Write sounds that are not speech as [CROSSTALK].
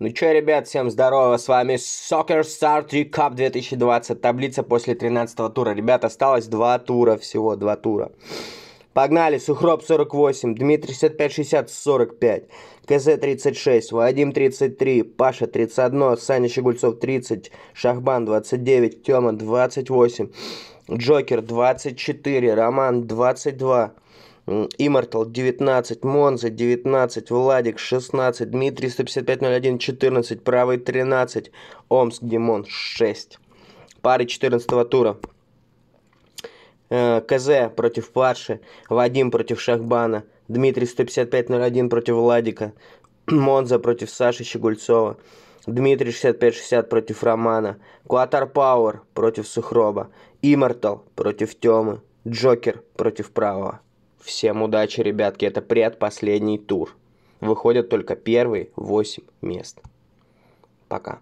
Ну чё, ребят, всем здорово, с вами Soccer Star 3 Cup 2020, таблица после 13 тура. Ребят, осталось два тура всего, два тура. Погнали, Сухроб 48, Дмитрий 65-60, 45, КЗ 36, Вадим 33, Паша 31, Саня Щегульцов 30, Шахбан 29, Тёма 28, Джокер 24, Роман 22, Immortal 19, Монза 19, Владик 16, Дмитрий 15501 14, Правый 13, Омск Димон 6. Пары 14 тура. Э, КЗ против Парши, Вадим против Шахбана, Дмитрий 15501 против Владика, [CLEARS THROAT] Монза против Саши Щегульцова, Дмитрий 6560 против Романа, Куатар Пауэр против Сухроба, Иммортал против Темы, Джокер против Правого. Всем удачи, ребятки, это предпоследний тур. Выходят только первые 8 мест. Пока.